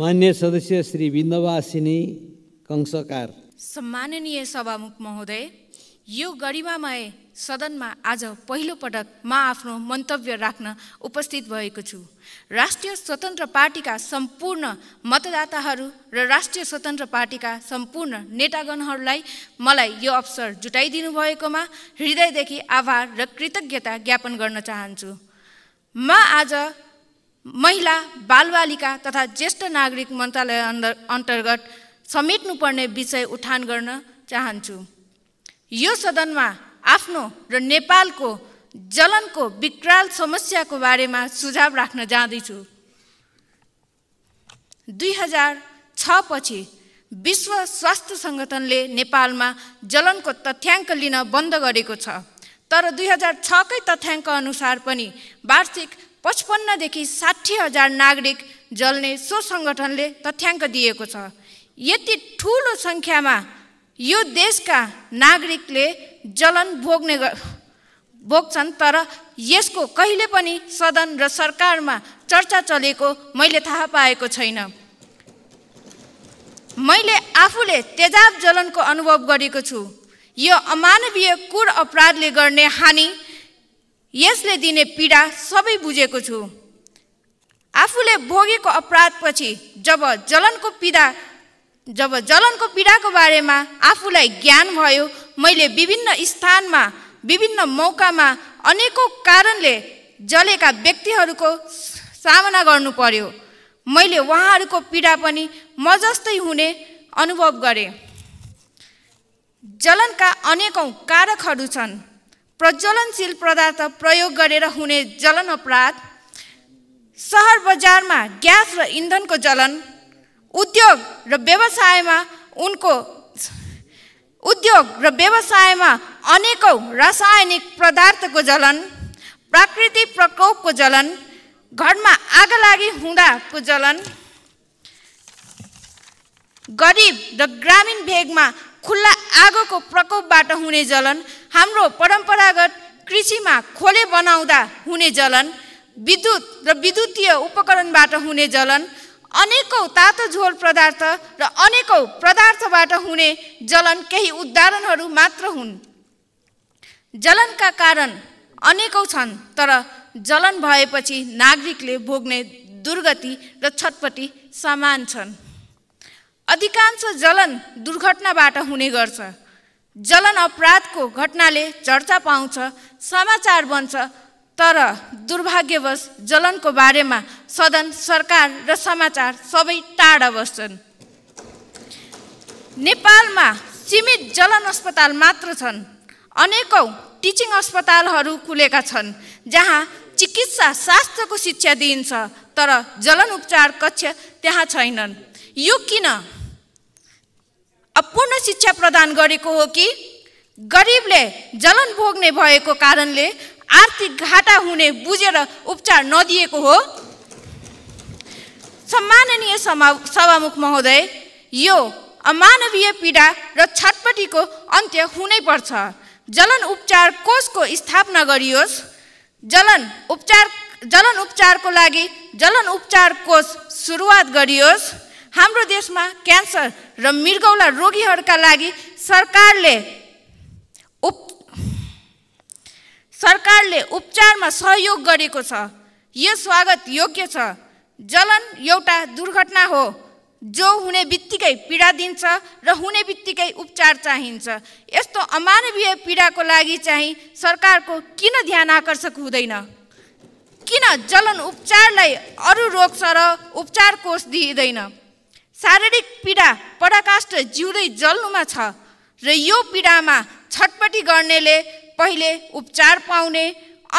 मान्य सदस्य श्री विन्दवासिनी कंसकार सम्माननीय सभामुख महोदय यो गरिमामय सदनमा आज पहिलो पटक म आफ्नो मन्तव्य राख्न उपस्थित भएको छु राष्ट्रिय स्वतन्त्र पार्टीका सम्पूर्ण मतदाताहरू र राष्ट्रिय स्वतन्त्र पार्टीका सम्पूर्ण नेतागणहरूलाई मलाई यो अवसर जुटाइदिनु भएकोमा हृदयदेखि आभार र कृतज्ञता ज्ञापन गर्न चाहन्छु म आज महिला बालबालिका तथा ज्येष्ठ नागरिक मन्त्रालय अन्तर्गत समेट्नुपर्ने विषय उठान गर्न चाहन्छु यो सदनमा आफ्नो र नेपालको जलनको विकराल समस्याको बारेमा सुझाव राख्न जाँदैछु दुई हजार छ पछि विश्व स्वास्थ्य सङ्गठनले नेपालमा जलनको तथ्याङ्क लिन बन्द गरेको छ तर दुई हजार छकै तथ्याङ्क अनुसार पनि वार्षिक पचपन्नदेखि साठी हजार नागरिक जल्ने सो सङ्गठनले तथ्याङ्क दिएको छ यति ठुलो सङ्ख्यामा यो देशका नागरिकले जलन भोग्ने भोग्छन् तर यसको कहिले पनि सदन र सरकारमा चर्चा चलेको मैले थाहा पाएको छैन मैले आफूले तेजाब जलनको अनुभव गरेको छु यो अमानवीय कुर अपराधले गर्ने हानि यसले दिने पीडा सबै बुझेको छु आफूले भोगेको अपराधपछि जब जलनको पीडा जब जलनको पीडाको बारेमा आफूलाई ज्ञान भयो मैले विभिन्न स्थानमा विभिन्न मौकामा अनेकौँ कारणले जलेका व्यक्तिहरूको सामना गर्नु पर्यो मैले उहाँहरूको पीडा पनि म जस्तै हुने अनुभव गरेँ जलनका अनेकौँ कारकहरू छन् प्रज्वलनशील पदार्थ प्रयोग गरेर हुने जलन अपराध सहर बजारमा ग्यास र इन्धनको जलन उद्योग र व्यवसायमा उनको उद्योग र व्यवसायमा अनेकौँ रासायनिक पदार्थको जलन प्राकृतिक प्रकोपको जलन घरमा आगो लागि हुँदाको जलन गरिब र ग्रामीण भेगमा खुल्ला आगोको प्रकोपबाट हुने जलन हाम्रो परम्परागत कृषिमा खोले बनाउँदा हुने जलन विद्युत र विद्युतीय उपकरणबाट हुने जलन अनेकौँ तातो झोल पदार्थ र अनेकौँ पदार्थबाट हुने जलन केही उदाहरणहरू मात्र हुन् जलनका कारण अनेकौँ छन् तर जलन भएपछि नागरिकले भोग्ने दुर्गति र छटपटी समान छन् अधिकांश जलन दुर्घटनाबाट हुने गर्छ जलन अपराधको घटनाले चर्चा पाउँछ समाचार बन्छ तर दुर्भाग्यवश जलनको बारेमा सदन सरकार र समाचार सबै टाढा बस्छन् नेपालमा सीमित जलन अस्पताल मात्र छन् अनेकौँ टिचिङ अस्पतालहरू खुलेका छन् जहाँ चिकित्सा शास्त्रको शिक्षा दिइन्छ तर जलन उपचार कक्ष त्यहाँ छैनन् यो किन अपूर्ण शिक्षा प्रदान गरेको हो कि गरिबले जलन भोग्ने भएको कारणले आर्थिक घाटा हुने बुझेर उपचार नदिएको हो सम्माननीय सभामुख महोदय यो अमानवीय पीडा र छटपटीको अन्त्य हुनैपर्छ जलन उपचार कोषको स्थापना गरियोस् जलन उपचार जलन उपचारको लागि जलन उपचार कोष सुरुवात गरियोस् हाम्रो देशमा क्यान्सर र मृगौला रोगीहरूका लागि सरकारले उप सरकारले उपचारमा सहयोग गरेको छ यो स्वागत योग्य छ जलन एउटा दुर्घटना हो जो हुने बित्तिकै पीडा दिन्छ र हुने बित्तिकै उपचार चाहिन्छ यस्तो अमानवीय पीडाको लागि चाहिँ सरकारको किन ध्यान आकर्षक हुँदैन किन जलन उपचारलाई अरू रोग सर उपचार कोष दिइँदैन शारीरिक पीडा पराकाष्ठ जिउँदै जल्नुमा छ र यो पीडामा छटपटी गर्नेले पहिले उपचार पाउने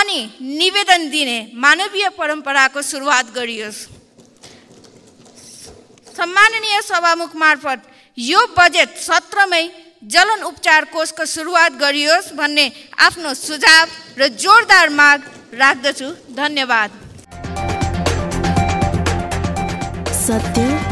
अनि निवेदन दिने मानवीय परम्पराको सुरुवात गरियोस् सम्माननीय सभामुख मार्फत यो बजेट सत्रमै जलन उपचार कोषको सुरुवात गरियोस् भन्ने आफ्नो सुझाव र जोरदार माग राख्दछु धन्यवाद सत्य